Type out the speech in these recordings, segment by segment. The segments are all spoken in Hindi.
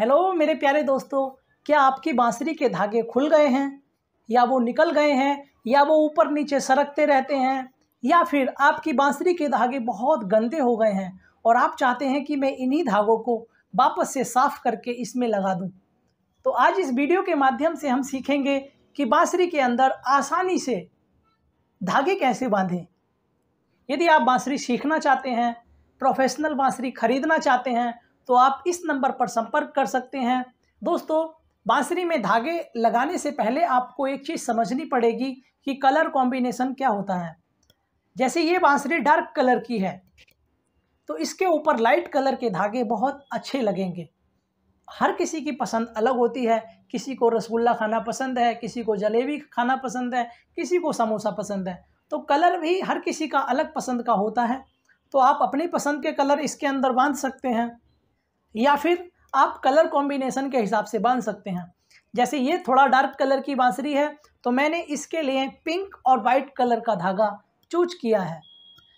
हेलो मेरे प्यारे दोस्तों क्या आपकी बांसुरी के धागे खुल गए हैं या वो निकल गए हैं या वो ऊपर नीचे सरकते रहते हैं या फिर आपकी बांसुरी के धागे बहुत गंदे हो गए हैं और आप चाहते हैं कि मैं इन्हीं धागों को वापस से साफ़ करके इसमें लगा दूं। तो आज इस वीडियो के माध्यम से हम सीखेंगे कि बांसुरी के अंदर आसानी से धागे कैसे बांधें यदि आप बांसुरी सीखना चाहते हैं प्रोफेशनल बांसुरी खरीदना चाहते हैं तो आप इस नंबर पर संपर्क कर सकते हैं दोस्तों बांसुरी में धागे लगाने से पहले आपको एक चीज़ समझनी पड़ेगी कि कलर कॉम्बिनेशन क्या होता है जैसे ये बांसुरी डार्क कलर की है तो इसके ऊपर लाइट कलर के धागे बहुत अच्छे लगेंगे हर किसी की पसंद अलग होती है किसी को रसगुल्ला खाना पसंद है किसी को जलेबी खाना पसंद है किसी को समोसा पसंद है तो कलर भी हर किसी का अलग पसंद का होता है तो आप अपनी पसंद के कलर इसके अंदर बांध सकते हैं या फिर आप कलर कॉम्बिनेशन के हिसाब से बांध सकते हैं जैसे ये थोड़ा डार्क कलर की बांसुरी है तो मैंने इसके लिए पिंक और वाइट कलर का धागा चूज किया है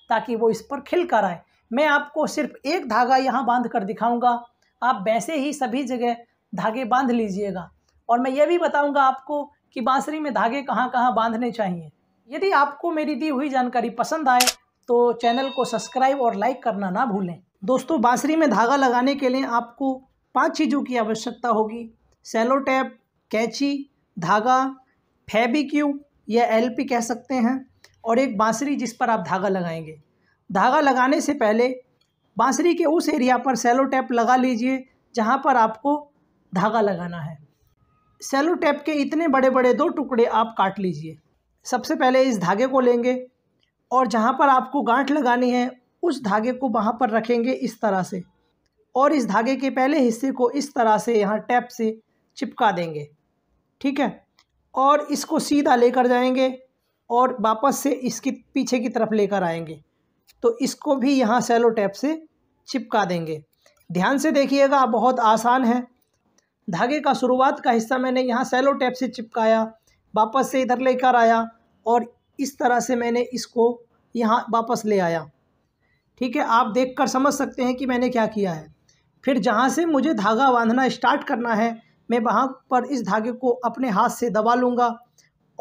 ताकि वो इस पर खिल कर आए मैं आपको सिर्फ एक धागा यहाँ बांध कर दिखाऊँगा आप वैसे ही सभी जगह धागे बांध लीजिएगा और मैं ये भी बताऊँगा आपको कि बांसुरी में धागे कहाँ कहाँ बांधने चाहिए यदि आपको मेरी दी हुई जानकारी पसंद आए तो चैनल को सब्सक्राइब और लाइक करना ना भूलें दोस्तों बांसुरी में धागा लगाने के लिए आपको पांच चीज़ों की आवश्यकता होगी सेलो टैप कैची धागा फैबिक्यू या एलपी कह सकते हैं और एक बांसुरी जिस पर आप धागा लगाएंगे धागा लगाने से पहले बांसुरी के उस एरिया पर सेलो टैप लगा लीजिए जहाँ पर आपको धागा लगाना है सेलो टैप के इतने बड़े बड़े दो टुकड़े आप काट लीजिए सबसे पहले इस धागे को लेंगे और जहाँ पर आपको गांठ लगानी है उस धागे को वहाँ पर रखेंगे इस तरह से और इस धागे के पहले हिस्से को इस तरह से यहाँ टैप से चिपका देंगे ठीक है और इसको सीधा लेकर जाएंगे और वापस से इसके पीछे की तरफ लेकर आएंगे तो इसको भी यहाँ सेलो टैप से चिपका देंगे ध्यान से देखिएगा बहुत आसान है धागे का शुरुआत का हिस्सा मैंने यहाँ सेलो टैप से चिपकाया वापस से इधर लेकर आया और इस तरह से मैंने इसको यहाँ वापस ले आया ठीक है आप देख कर समझ सकते हैं कि मैंने क्या किया है फिर जहाँ से मुझे धागा बांधना स्टार्ट करना है मैं वहाँ पर इस धागे को अपने हाथ से दबा लूँगा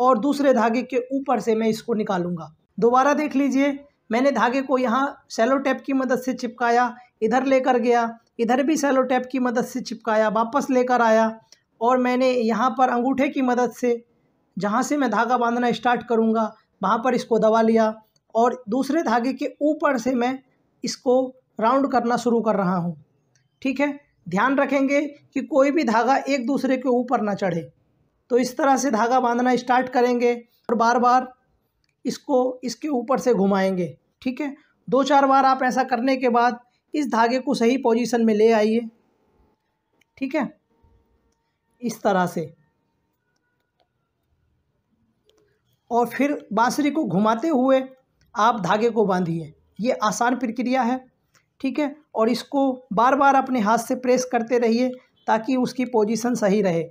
और दूसरे धागे के ऊपर से मैं इसको निकालूंगा दोबारा देख लीजिए मैंने धागे को यहाँ सेलो टैप की मदद से चिपकाया इधर लेकर गया इधर भी सेलो टैप की मदद से चिपकाया वापस लेकर आया और मैंने यहाँ पर अंगूठे की मदद से जहाँ से मैं धागा बांधना स्टार्ट करूँगा वहाँ पर इसको दबा लिया और दूसरे धागे के ऊपर से मैं इसको राउंड करना शुरू कर रहा हूँ ठीक है ध्यान रखेंगे कि कोई भी धागा एक दूसरे के ऊपर ना चढ़े तो इस तरह से धागा बांधना स्टार्ट करेंगे और बार बार इसको इसके ऊपर से घुमाएंगे ठीक है दो चार बार आप ऐसा करने के बाद इस धागे को सही पोजीशन में ले आइए ठीक है इस तरह से और फिर बांसुरी को घुमाते हुए आप धागे को बांधिए ये आसान प्रक्रिया है ठीक है और इसको बार बार अपने हाथ से प्रेस करते रहिए ताकि उसकी पोजीशन सही रहे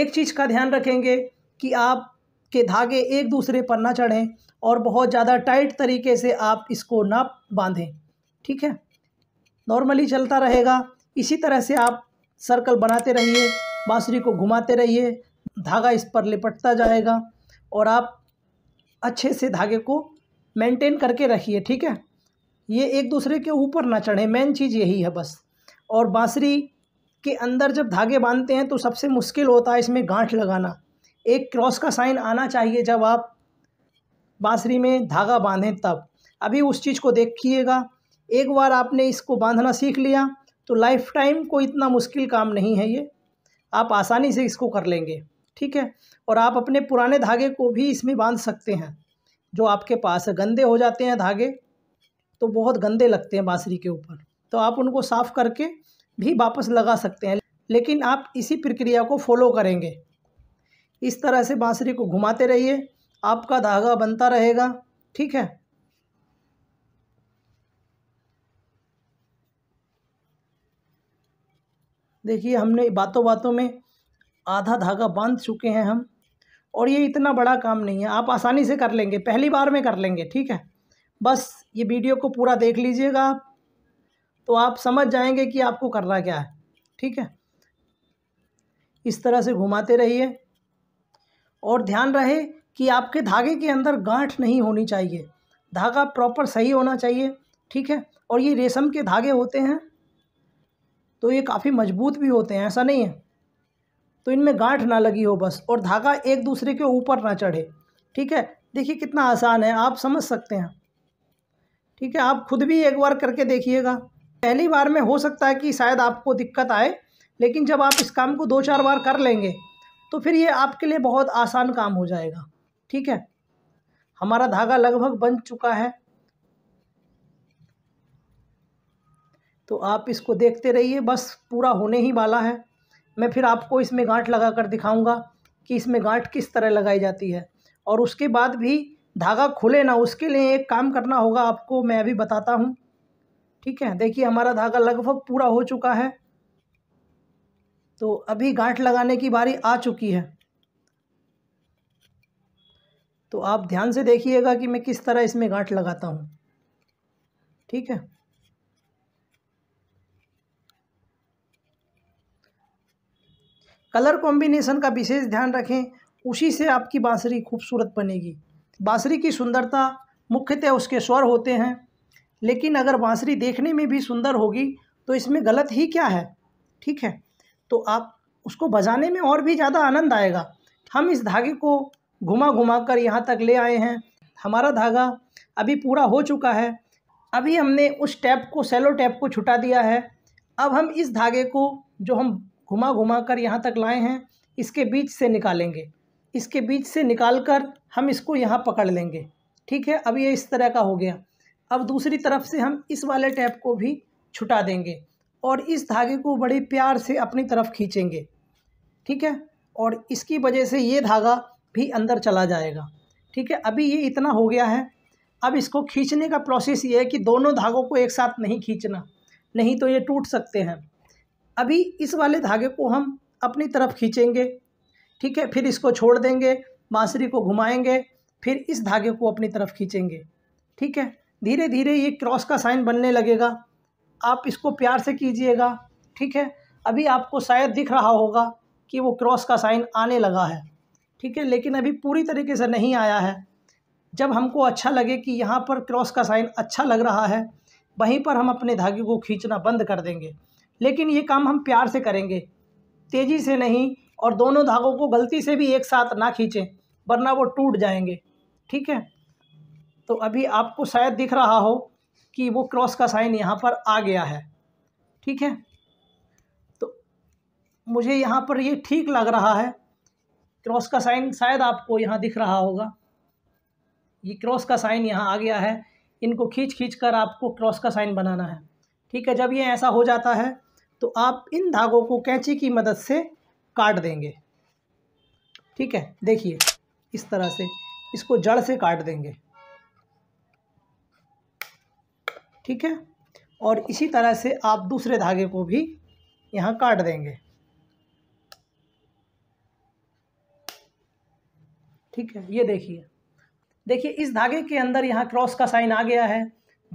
एक चीज़ का ध्यान रखेंगे कि आप के धागे एक दूसरे पर ना चढ़ें और बहुत ज़्यादा टाइट तरीके से आप इसको ना बांधें ठीक है नॉर्मली चलता रहेगा इसी तरह से आप सर्कल बनाते रहिए बांसुरी को घुमाते रहिए धागा इस पर लिपटता जाएगा और आप अच्छे से धागे को मेंटेन करके रखिए ठीक है ये एक दूसरे के ऊपर ना चढ़े मेन चीज़ यही है बस और बाँसरी के अंदर जब धागे बांधते हैं तो सबसे मुश्किल होता है इसमें गांठ लगाना एक क्रॉस का साइन आना चाहिए जब आप बाँसरी में धागा बांधें तब अभी उस चीज़ को देखिएगा एक बार आपने इसको बांधना सीख लिया तो लाइफ टाइम को इतना मुश्किल काम नहीं है ये आप आसानी से इसको कर लेंगे ठीक है और आप अपने पुराने धागे को भी इसमें बांध सकते हैं जो आपके पास गंदे हो जाते हैं धागे तो बहुत गंदे लगते हैं बाँसुरी के ऊपर तो आप उनको साफ़ करके भी वापस लगा सकते हैं लेकिन आप इसी प्रक्रिया को फॉलो करेंगे इस तरह से बाँसुरी को घुमाते रहिए आपका धागा बनता रहेगा ठीक है देखिए हमने बातों बातों में आधा धागा बांध चुके हैं हम और ये इतना बड़ा काम नहीं है आप आसानी से कर लेंगे पहली बार में कर लेंगे ठीक है बस ये वीडियो को पूरा देख लीजिएगा आप तो आप समझ जाएंगे कि आपको करना क्या है ठीक है इस तरह से घुमाते रहिए और ध्यान रहे कि आपके धागे के अंदर गांठ नहीं होनी चाहिए धागा प्रॉपर सही होना चाहिए ठीक है और ये रेशम के धागे होते हैं तो ये काफ़ी मजबूत भी होते हैं ऐसा नहीं है तो इनमें गांठ ना लगी हो बस और धागा एक दूसरे के ऊपर ना चढ़े ठीक है देखिए कितना आसान है आप समझ सकते हैं ठीक है आप खुद भी एक बार करके देखिएगा पहली बार में हो सकता है कि शायद आपको दिक्कत आए लेकिन जब आप इस काम को दो चार बार कर लेंगे तो फिर ये आपके लिए बहुत आसान काम हो जाएगा ठीक है हमारा धागा लगभग बन चुका है तो आप इसको देखते रहिए बस पूरा होने ही वाला है मैं फिर आपको इसमें गांठ लगा कर दिखाऊंगा कि इसमें गांठ किस तरह लगाई जाती है और उसके बाद भी धागा खुले ना उसके लिए एक काम करना होगा आपको मैं अभी बताता हूँ ठीक है देखिए हमारा धागा लगभग पूरा हो चुका है तो अभी गांठ लगाने की बारी आ चुकी है तो आप ध्यान से देखिएगा कि मैं किस तरह इसमें गांठ लगाता हूँ ठीक है कलर कॉम्बिनेशन का विशेष ध्यान रखें उसी से आपकी बांसुरी खूबसूरत बनेगी बांसुरी की सुंदरता मुख्यतः उसके स्वर होते हैं लेकिन अगर बांसुरी देखने में भी सुंदर होगी तो इसमें गलत ही क्या है ठीक है तो आप उसको बजाने में और भी ज़्यादा आनंद आएगा हम इस धागे को घुमा घुमा कर यहाँ तक ले आए हैं हमारा धागा अभी पूरा हो चुका है अभी हमने उस टैप को सेलो टैप को छुटा दिया है अब हम इस धागे को जो हम घुमा घुमा कर यहाँ तक लाए हैं इसके बीच से निकालेंगे इसके बीच से निकाल कर हम इसको यहाँ पकड़ लेंगे ठीक है अब ये इस तरह का हो गया अब दूसरी तरफ से हम इस वाले टैप को भी छुटा देंगे और इस धागे को बड़े प्यार से अपनी तरफ खींचेंगे ठीक है और इसकी वजह से ये धागा भी अंदर चला जाएगा ठीक है अभी ये इतना हो गया है अब इसको खींचने का प्रोसेस ये है कि दोनों धागों को एक साथ नहीं खींचना नहीं तो ये टूट सकते हैं अभी इस वाले धागे को हम अपनी तरफ खींचेंगे ठीक है फिर इसको छोड़ देंगे बांसुरी को घुमाएंगे फिर इस धागे को अपनी तरफ खींचेंगे ठीक है धीरे धीरे ये क्रॉस का साइन बनने लगेगा आप इसको प्यार से कीजिएगा ठीक है अभी आपको शायद दिख रहा होगा कि वो क्रॉस का साइन आने लगा है ठीक है लेकिन अभी पूरी तरीके से नहीं आया है जब हमको अच्छा लगे कि यहाँ पर क्रॉस का साइन अच्छा लग रहा है वहीं पर हम अपने धागे को खींचना बंद कर देंगे लेकिन ये काम हम प्यार से करेंगे तेज़ी से नहीं और दोनों धागों को गलती से भी एक साथ ना खींचें वरना वो टूट जाएंगे ठीक है तो अभी आपको शायद दिख रहा हो कि वो क्रॉस का साइन यहाँ पर आ गया है ठीक है तो मुझे यहाँ पर ये यह ठीक लग रहा है क्रॉस का साइन शायद आपको यहाँ दिख रहा होगा ये क्रॉस का साइन यहाँ आ गया है इनको खींच खींच कर आपको क्रॉस का साइन बनाना है ठीक है जब ये ऐसा हो जाता है तो आप इन धागों को कैंची की मदद से काट देंगे ठीक है देखिए इस तरह से इसको जड़ से काट देंगे ठीक है और इसी तरह से आप दूसरे धागे को भी यहाँ काट देंगे ठीक है ये देखिए देखिए इस धागे के अंदर यहाँ क्रॉस का साइन आ गया है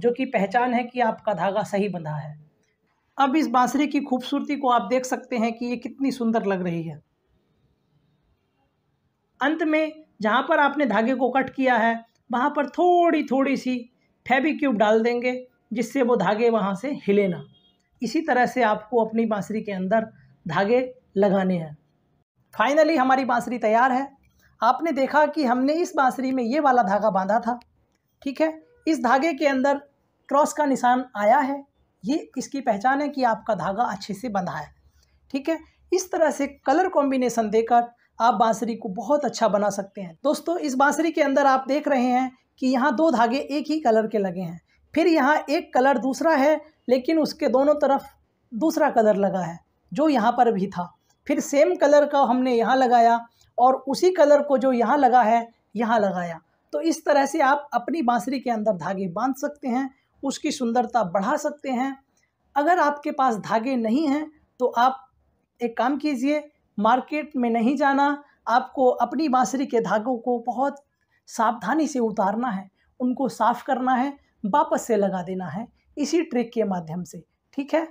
जो कि पहचान है कि आपका धागा सही बंधा है अब इस बांसुरी की खूबसूरती को आप देख सकते हैं कि ये कितनी सुंदर लग रही है अंत में जहाँ पर आपने धागे को कट किया है वहाँ पर थोड़ी थोड़ी सी फेबिक्यूब डाल देंगे जिससे वो धागे वहाँ से हिले ना इसी तरह से आपको अपनी बांसुरी के अंदर धागे लगाने हैं फाइनली हमारी बांसुरी तैयार है आपने देखा कि हमने इस बांसुरी में ये वाला धागा बांधा था ठीक है इस धागे के अंदर क्रॉस का निशान आया है ये इसकी पहचान है कि आपका धागा अच्छे से बंधा है ठीक है इस तरह से कलर कॉम्बिनेशन देकर आप बांसुरी को बहुत अच्छा बना सकते हैं दोस्तों इस बांसुरी के अंदर आप देख रहे हैं कि यहाँ दो धागे एक ही कलर के लगे हैं फिर यहाँ एक कलर दूसरा है लेकिन उसके दोनों तरफ दूसरा कलर लगा है जो यहाँ पर भी था फिर सेम कलर का हमने यहाँ लगाया और उसी कलर को जो यहाँ लगा है यहाँ लगाया तो इस तरह से आप अपनी बांसुरी के अंदर धागे बांध सकते हैं उसकी सुंदरता बढ़ा सकते हैं अगर आपके पास धागे नहीं हैं तो आप एक काम कीजिए मार्केट में नहीं जाना आपको अपनी बांसुरी के धागों को बहुत सावधानी से उतारना है उनको साफ़ करना है वापस से लगा देना है इसी ट्रिक के माध्यम से ठीक है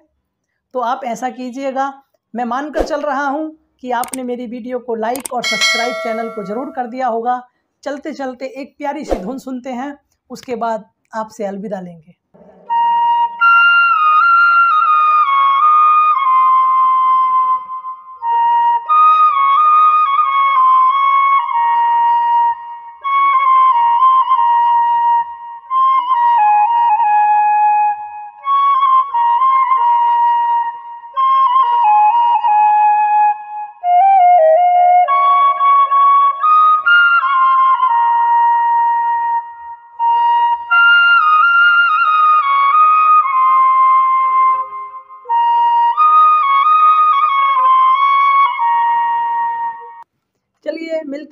तो आप ऐसा कीजिएगा मैं मानकर चल रहा हूँ कि आपने मेरी वीडियो को लाइक और सब्सक्राइब चैनल को ज़रूर कर दिया होगा चलते चलते एक प्यारी सी धुन सुनते हैं उसके बाद आपसे अलविदा लेंगे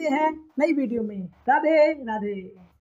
मिलते हैं नई वीडियो में राधे राधे